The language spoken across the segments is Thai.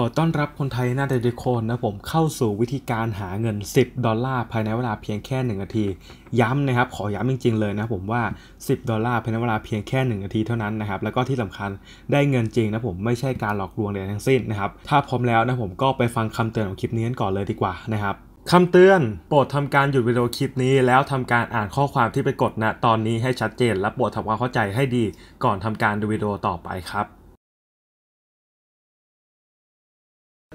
ขอต้อนรับคนไทยหน้าเดลิโคนนะผมเข้าสู่วิธีการหาเงิน 10 ดอลลาร์ภายในเวลาเพียงแค่1นาที ย้ำนะครับขอย้ำจริงๆเลยนะผมว่า 10 ดอลลาร์ภายในเวลาเพียงแค่1นาทีเท่านั้นนะครับ แล้วก็ที่สำคัญได้เงินจริงนะผมไม่ใช่การหลอกลวงใดทั้งสิ้นนะครับถ้าพร้อมแล้วนะผมก็ไปฟังคำเตือนของคลิปนี้กันก่อนเลยดีกว่านะครับคำเตือนโปรดทำการหยุดวิดีโอคลิปนี้แล้วทำการอ่านข้อความที่ไปกดณนะตอนนี้ให้ชัดเจน และโปรดทำความเข้าใจให้ดี ก่อนทำการดูวิดีโอต่อไปครับ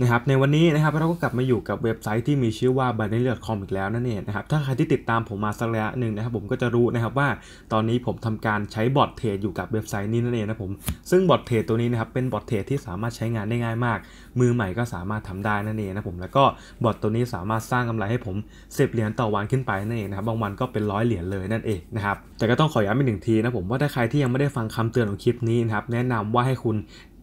นะครับในวันนี้นะครับเราก็กลับมาอยู่กับเว็บไซต์ที่มีชื่อว่า b i n a r y c o m อีกแล้วนั่นเองนะครับถ้าใครที่ติดตามผมมาสักระยะหนึ่งนะครับผมก็จะรู้นะครับว่าตอนนี้ผมทำการใช้บอทเทรดอยู่กับเว็บไซต์นี้นั่นเองนะผมซึ่งบอทเทรดตัวนี้นะครับเป็นบอทเทรดที่สามารถใช้งานได้ง่ายมาก มือใหม่ก็สามารถทำได้นั่นเองนะผมแล้วก็บอทตัวนี้สามารถสร้างกำไรให้ผมสิบเหรียญต่อวันขึ้นไปนั่นเองนะครับบางวันก็เป็นร้อยเหรียญเลยนั่นเองนะครับแต่ก็ต้องขอย้ำอีกหนึ่งทีนะผมว่าถ้าใครที่ยังไม่ได้ฟังคำเตือนของคลิปนี้นะครับแนะนำว่าให้คุณ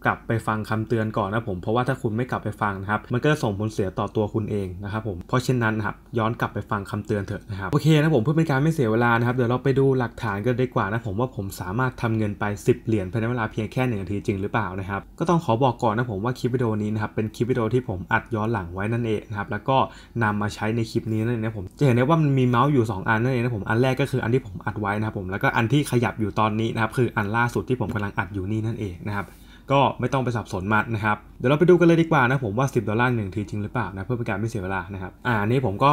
กลับไปฟังคำเตือนก่อนนะผม เพราะว่าถ้าคุณไม่กลับไปฟังนะครับ มันก็จะส่งผลเสียต่อตัวคุณเองนะครับผม เพราะเช่นนั้นครับ ย้อนกลับไปฟังคำเตือนเถอะนะครับโอเคนะผมเพื่อเป็นการไม่เสียเวลานะครับ เดี๋ยวเราไปดูหลักฐานกันดีกว่านะผมว่าผมสามารถทำเงินไป 10 เหรียญภายในเวลาเพียงแค่งนาทีจริงหรือเปล่านะครับก็ต้องขอบอกก่อนนะผมว่าคลิปวิดีโอนี้นะครับเป็นคลิปวิดีโอที่ผมอัดย้อนหลังไว้นั่นเองนะครับแล้วก็นำมาใช้ในคลิปนี้นั่นเองนะผมจะเห็นได้ว่ามันมีเมาส์อยู่ 2 อันนั่นเองนะผมอันแรกก็คืออันที่ผมอัดไว้นะครับผมแล้วก็อันที่ขยับอยู่ตอนนี้นะครับคืออันล่าสุดที่ผมกำลังอัดอยู่นี่นั่นเองนะครับก็ไม่ต้องไปสับสนมักนะครับ เดี๋ยวเราไปดูกันเลยดีกว่านะผมว่า 10 ดอลลาร์หนึ่งทีจริงหรือเปล่านะ เพื่อเป็นการไม่เสียเวลานะครับ อ่านี่ผมก็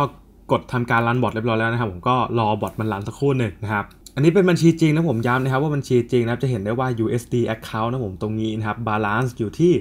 กดทำการรันบอทเรียบร้อยแล้วนะครับ ผมก็รอบอทมันรันสักครู่หนึ่งนะครับอันนี้เป็นบัญชีจริงนะผมย้ำนะครับว่าบัญชีจริงนะครับจะเห็นได้ว่า USD account นะผมตรงนี้ นะครับ balance อยู่ที่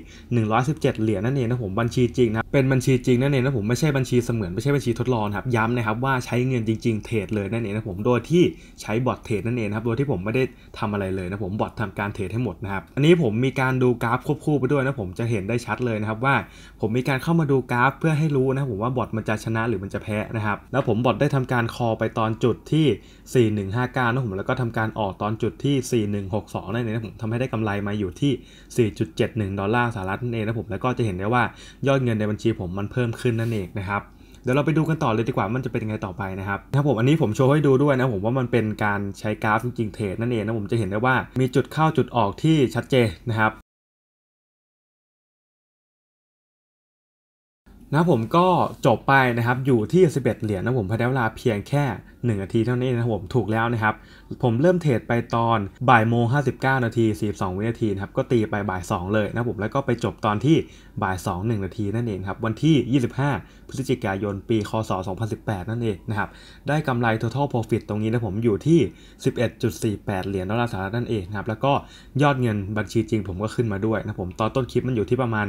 117 เหรียญนั่นเองนะผม บัญชีจริงนะเป็นบัญชีจริงนั่นเองนะผมไม่ใช่บัญชีเสมือน ไม่ใช่บัญชีทดลองครับ ย้ำนะครับว่าใช้เงินจริง ๆ เทรดเลยนั่นเองนะผมโดยที่ใช้บอทเทรดนั่นเองครับโดยที่ผมไม่ได้ทำอะไรเลยนะผมบอททาการเทรดให้หมดนะครับอันนี้ผมมีการดูกราฟควบคู่ไปด้วยนะผมจะเห็นได้ชัดเลยนะครับว่าผมมีการเข้ามาดูกราฟเพื่อให้รู้นะผมว่าบอทมันจะชนะหรือมันจะแพ้นะครับแล้วผมบอทได้ทำการคอไปตอนจุดที่ 4159ผมแล้วก็ทำการออกตอนจุดที่ 4162นั่นเองนะผมทำให้ได้กำไรมาอยู่ที่ 4.71 ดอลลาร์สหรัฐนั่นเองนะผมแล้วก็จะเห็นได้ว่ายอดเงินในบัญชีผมมันเพิ่มขึ้นนั่นเองนะครับ เดี๋ยวเราไปดูกันต่อเลยดีกว่ามันจะเป็นยังไงต่อไปนะครับครับผมอันนี้ผมโชว์ให้ดูด้วยนะผมว่ามันเป็นการใช้กราฟจริงๆเทรดนั่นเองนะผมจะเห็นได้ว่ามีจุดเข้าจุดออกที่ชัดเจนนะครับนะผมก็จบไปนะครับอยู่ที่ 11 เหรียญนะผมพายใเวลาเพียงแค่1นาทีเท่านี้นะผมถูกแล้วนะครับผมเริ่มเทรดไปตอนบ่ายโมง59นาที42 วินาทีนะครับก็ตีไปบ่าย 2 เลยนะผมแล้วก็ไปจบตอนที่บ่าย 2 1 นาทีนั่นเองครับวันที่ 25พฤศจิกายนปีคศ2018 นั่นเองนะครับ ได้กำไร total profit ตรงนี้นะผมอยู่ที่ 11.48 เหรียญดอลลาร์สหรัฐนั่นเองนะครับ แล้วก็ยอดเงินบัญชีจริงผมก็ขึ้นมาด้วยนะผม ตอนต้นคลิปมันอยู่ที่ประมาณ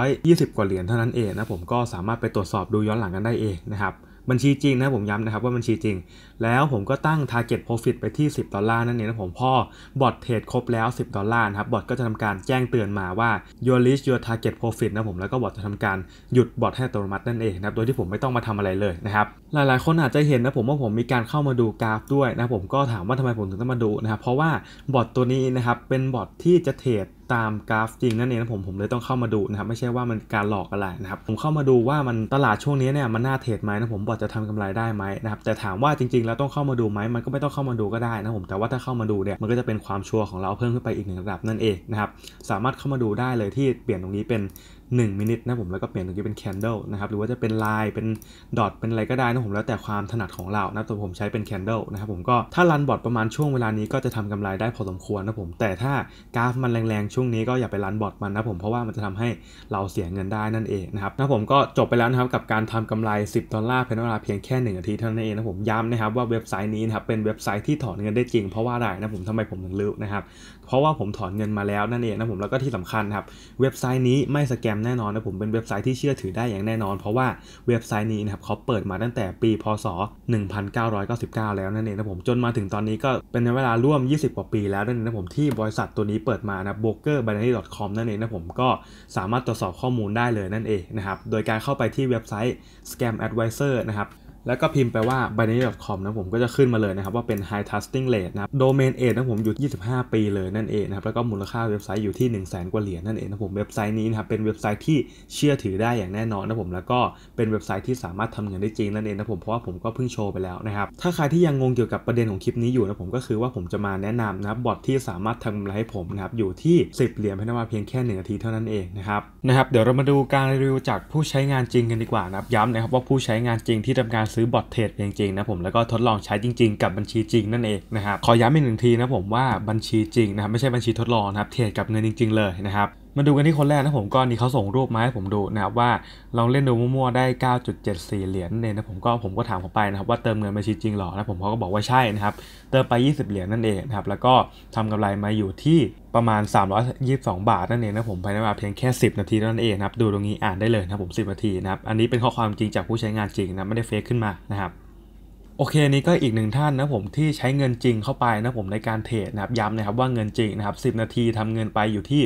120 กว่าเหรียญเท่านั้นเองนะ ผมก็สามารถไปตรวจสอบดูย้อนหลังกันได้เองนะครับบัญชีจริงนะผมย้ำนะครับว่าบัญชีจริง แล้วผมก็ตั้ง target profit ไปที่ 10 ดอลลาร์นั่นเองนะผมพอบอทเทรดครบแล้ว 10 ดอลลาร์ครับบอทก็จะทำการแจ้งเตือนมาว่า your list your target profit นะผมแล้วก็บอทจะทำการหยุดบอทให้อัตโนมัตินั่นเองนะครับโดยที่ผมไม่ต้องมาทำอะไรเลยนะครับ หลายๆคนอาจจะเห็นนะผมว่าผมมีการเข้ามาดูกราฟด้วยนะผมก็ถามว่าทำไมผมถึงต้องมาดูนะครับเพราะว่าบอทตัวนี้นะครับเป็นบอทที่จะเทรดตามกราฟจริงนั่นเองนะผมผมเลยต้องเข้ามาดูนะครับไม่ใช่ว่ามันการหลอกอะไรนะครับผมเข้ามาดูว่ามันตลาดช่วงนี้เนี่ยมันน่าเทรดไหมนะผมบอกจะทำกำไรได้ไหมนะครับแต่ถามว่าจริงๆแล้วต้องเข้ามาดูไหมมันก็ไม่ต้องเข้ามาดูก็ได้นะผมแต่ว่าถ้าเข้ามาดูเนี่ยมันก็จะเป็นความชัวร์ของเราเพิ่มขึ้นไปอีกหนึ่งระดับ นั่นเองนะครับสามารถเข้ามาดูได้เลยที่เปลี่ยนตรงนี้เป็น1มินิทนะผมแล้วก็เปลี่ยนตรงนี้เป็นคน n ด l ลนะครับหรือว่าจะเป็นลายเป็นดอทเป็นอะไรก็ได้นะผมแล้วแต่ความถนัดของเรานะตัวผมใช้เป็นคน n ด l ลนะครับผมก็ถ้ารันบอทประมาณช่วงเวลานี้ก็จะทำกำไรได้พอสมควรนะผม แต่ถ้ากราฟมันแรงๆ ช่วงนี้ก็อย่าไปรันบอทมันนะผมเพราะว่ามันจะทำให้เราเสียเงินได้นั่นเองนะครับนะผมก็จบไปแล้วนะครับกับการทำกำไร 10ดอลลาร์เป็นเวลาเพียงแค่1นาทีเท่านั้นเองนะผมย้ำนะครับว่าเว็บไซต์นี้นะครับเป็นเว็บไซต์ที่ถอนเงินได้จริงเพราะว่าอะไรนะผมทำไมผมถึงลืมนะครับเพราะว่าผมถอนเงินมาแล้วนั่นเองนะผมแล้วก็ที่สำคัญครับเว็บไซต์นี้ไม่สแกมแน่นอนนะผมเป็นเว็บไซต์ที่เชื่อถือได้อย่างแน่นอนเพราะว่าเว็บไซต์นี้นะครับเขาเปิดมาตั้งแต่ปีพศ 1999 แล้วนั่นเองนะผมจนมาถึงตอนนี้ก็เป็นในเวลาร่วม 20 กว่าปีแล้วนั่นเองนะผมที่บริษัทตัวนี้เปิดมานะ b r o k e r b a n a n i c o m นั่นเองนะผมก็สามารถตรวจสอบข้อมูลได้เลยนั่นเองนะครับโดยการเข้าไปที่เว็บไซต์ scam advisor นะครับแล้วก็พิมพ์ไปว่า binary.com นะผมก็จะขึ้นมาเลยนะครับ ว่าเป็น high trusting rate นะครับ domain age นะผมอยู่ 25 ปีเลยนั่นเองนะครับแล้วก็มูลค่าเว็บไซต์อยู่ที่ 1 0 0 0 0แกว่าเหรียญนั่นเองนะผมเว็บไซต์นี้นะครับเป็นเว็บไซต์ที่เชื่อถือได้อย่างแน่นอนนะผมแล้วก็เป็นเว็บไซต์ที่สามารถทำเงินได้จริงนั่นเองนะผมเพราะว่าผมก็เพิ่งโชว์ไปแล้วนะครับถ้าใครที่ยังงงเกี่ยวกับประเด็นของคลิปนี้อยู่นะผมก็คือว่าผมจะมาแนะนำนะครับบอทที่สามารถทำกำไรให้ผมนะครับอยู่ที่ 10 เหรียญนเาเพียงแค่1นาทีเท่านั้นเองนะครับนะครับเดี๋ยวเรามาดูการรีวิวจากผู้ใช้งานจริงกันดีกว่านะครับย้ำนะครับว่าผู้ใช้งานจริงที่ทำการซื้อบอทเทรดจริงๆนะผมแล้วก็ทดลองใช้จริงๆกับบัญชีจริงนั่นเองนะครับขอย้ำอีกหนึ่งทีนะผมว่าบัญชีจริงนะครับไม่ใช่บัญชีทดลองนะครับเทรดกับเงินจริงๆเลยนะครับมาดูกันที่คนแรกนะผมก็นี่เขาส่งรูปมาให้ผมดูนะครับว่าลองเล่นดูมั่วๆได้ 9.74 เหรียญเนี่ยนะผมก็ผมก็ถามเขาไปนะครับว่าเติมเงินบปชีจริงหรอนะผมเขาก็บอกว่าใช่นะครับเติมไป 20 เหรียญนั่นเองนะครับแล้วก็ทำกำไรมาอยู่ที่ประมาณ 322 บาทนั่นเองนะผมภายในเวลาเพียงแค่ 10 นาทีนั่นเองนะครับดูตรงนี้อ่านได้เลยนะผม 10 นาทีนะครับอันนี้เป็นข้อความจริงจากผู้ใช้งานจริงนะไม่ได้เฟซขึ้นมานะครับโอเคนี้ก็อีกหนึ่งท่านนะผม ที่ใช้เงินจริงเข้าไปนะผมในการเทรดนะครับย้ำนะครับว่าเงินจริงนะครับ10 นาทีทำเงินไปอยู่ที่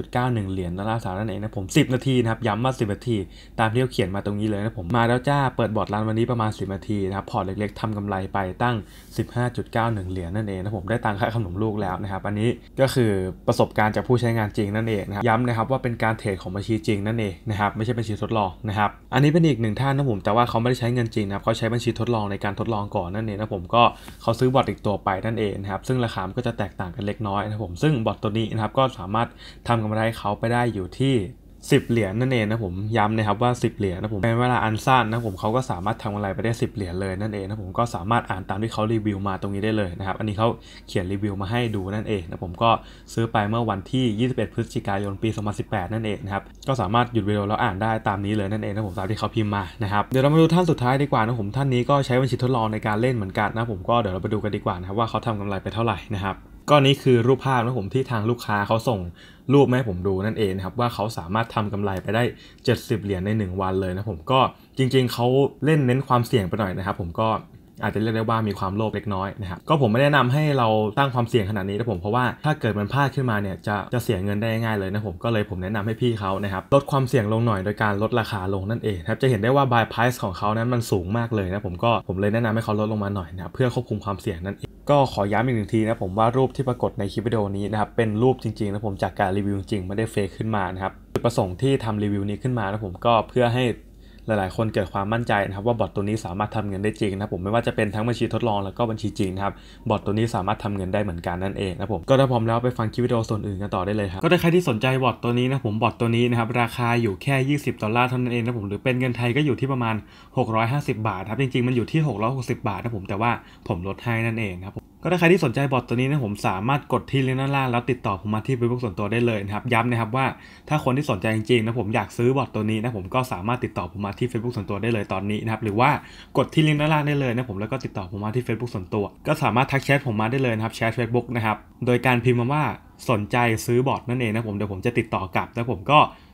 15.91เหรียญดอลลาร์สหรัฐนั่นเองนะผม10 นาทีนะครับย้ำว่า10 นาที ตามที่เขาเขียนมาตรงนี้เลยนะผมมาแล้วจ้าเปิดบอร์ดรันวันนี้ประมาณ10นาทีนะครับพอร์ตเล็กๆ ทำกำไรไปตั้ง 15.91เหรียญนั่นเองนะผมได้ตังค่าขนมลูกแล้วนะครับอันนี้ก็คือประสบการณ์จากผู้ใช้งานจริงนั่นเองนะครับย้ำนะครับว่าเป็นการเทรดของบัญชีจริงนั่นเองนะครับไม่ใช่บัญชีทดลองนะครับอันนี้เป็นอีกหนึ่งท่านนะผมแต่ว่าเขาไม่ได้ใช้เงินจริงนะครับเขาใช้บัญชีทดลองใการทดลองก่อนนั่นเองนะผมก็เขาซื้อบอทอีกตัวไปนั่นเองนะครับ ซึ่งราคาก็จะแตกต่างกันเล็กน้อยนะผม ซึ่งบอทตัวนี้นะครับก็สามารถทำกำไรเขาไปได้อยู่ที่สิบเหรียญนั่นเองนะผมย้ำนะครับว่าสิบเหรียญนะผมในเวลาอันสั้นนะผมเขาก็สามารถทำอะไรไปได้สิบเหรียญเลยนั่นเองนะผมก็สามารถอ่านตามที่เขารีวิวมาตรงนี้ได้เลยนะครับอันนี้เขาเขียนรีวิวมาให้ดูนั่นเองนะผมก็ซื้อไปเมื่อวันที่ 21 พฤศจิกายนปี2018 นั่นเองนะครับก็สามารถหยุดวิดีโอแล้วอ่านได้ตามนี้เลยนั่นเองนะผมตามที่เขาพิมพ์มานะครับเดี๋ยวเรามาดูท่านสุดท้ายดีกว่านะผมท่านนี้ก็ใช้บัญชีทดลองในการเล่นเหมือนกันนะผมก็เดี๋ยวเราไปดูกันดีกว่านะครับว่าเขาทำกำไรไปเท่าไหร่นะครับก็นี้คือรูปภาพนะผมที่ทางลูกค้าเขาส่งรูปมาให้ผมดูนั่นเองนะครับ ว่าเขาสามารถทำกำไรไปได้ 70 เหรียญใน 1 วันเลยนะผมก็จริง ๆเขาเล่นเน้นความเสี่ยงไปหน่อยนะครับผมก็อาจจะเรียกได้ว่ามีความโลภเล็กน้อยนะครับก็ผมไม่แนะนำให้เราตั้งความเสี่ยงขนาดนี้นะผมเพราะว่าถ้าเกิดมันพลาดขึ้นมาเนี่ยจะจะเสียเงินได้ง่ายเลยนะผมก็เลยผมแนะนำให้พี่เขานะครับลดความเสี่ยงลงหน่อยโดยการลดราคาลงนั่นเองครับจะเห็นได้ว่า buy price ของเขานั้นมันสูงมากเลยนะ ผมก็ผมเลยแนะนำให้เขาลดลงมาหน่อยนะเพื่อควบคุมความเสี่ยงนั่นเองก็ขอย้ำอีกหนึ่งทีนะผมว่ารูปที่ปรากฏในคลิปวิดีโอนี้นะครับเป็นรูปจริงๆนะผมจากการรีวิวจริงไม่ได้เฟกขึ้นมานะครับจุดประสงค์ที่ทำรีวิวนี้ขึ้นมานะผมก็เพื่อให้หลาย ๆ คนเกิดความมั่นใจนะครับว่าบอทตัวนี้สามารถทำเงินได้จริงนะผมไม่ว่าจะเป็นทั้งบัญชีทดลองแล้วก็บัญชีจริงนะครับบอทตัวนี้สามารถทำเงินได้เหมือนกันนั่นเองนะผมก็ถ้าพร้อมแล้วไปฟังคลิปวิดีโอส่วนอื่นกันต่อได้เลยครับก็ถ้าใครที่สนใจบอทตัวนี้นะผมบอทตัวนี้นะครับราคาอยู่แค่20ดอลลาร์เท่านั้นเองนะผมหรือเป็นเงินไทยก็อยู่ที่ประมาณ 650 บาทครับจริง ๆ มันอยู่ที่ 660 บาทนะผมแต่ว่าผมลดให้นั่นเองครับก็ถ้าใครที่สนใจบอทตัวนี้นะผมสามารถกดที่ลิงก์ด้านล่างแล้วติดต่อผมมาที่เฟซบุ๊กส่วนตัวได้เลยนะครับย้ำนะครับว่าถ้าคนที่สนใจจริงๆนะผมอยากซื้อบอทตัวนี้นะผมก็สามารถติดต่อผมมาที่ Facebook ส่วนตัวได้เลยตอนนี้นะครับหรือว่ากดที่ลิงก์ด้านล่างได้เลยนะผมแล้วก็ติดต่อผมมาที่ Facebook ส่วนตัว ก็สามารถทักแชทผมมาได้เลยนะครับแชทเฟซบุ๊กนะครับโดยการพิมพ์มาว่าสนใจซื้อบอทนั่นเองนะผมเดี๋ยวผมจะติดต่อกลับ แล้วผมก็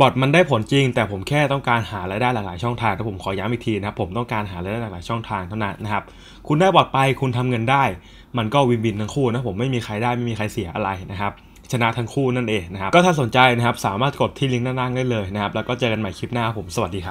บอทมันได้ผลจริงแต่ผมแค่ต้องการหารายได้หลายช่องทางแต่ผมขอย้ำอีกทีนะครับผมต้องการหารายได้หลายช่องทางเท่านั้นนะครับคุณได้บอทไปคุณทำเงินได้ มันก็วินวินทั้งคู่นะผมไม่มีใครได้ไม่มีใครเสียอะไรนะครับชนะทั้งคู่นั่นเองนะครับก็ถ้าสนใจนะครับสามารถกดที่ลิงก์ด้านล่างได้เลยนะครับแล้วก็เจอกันใหม่คลิปหน้าผมสวัสดีครับ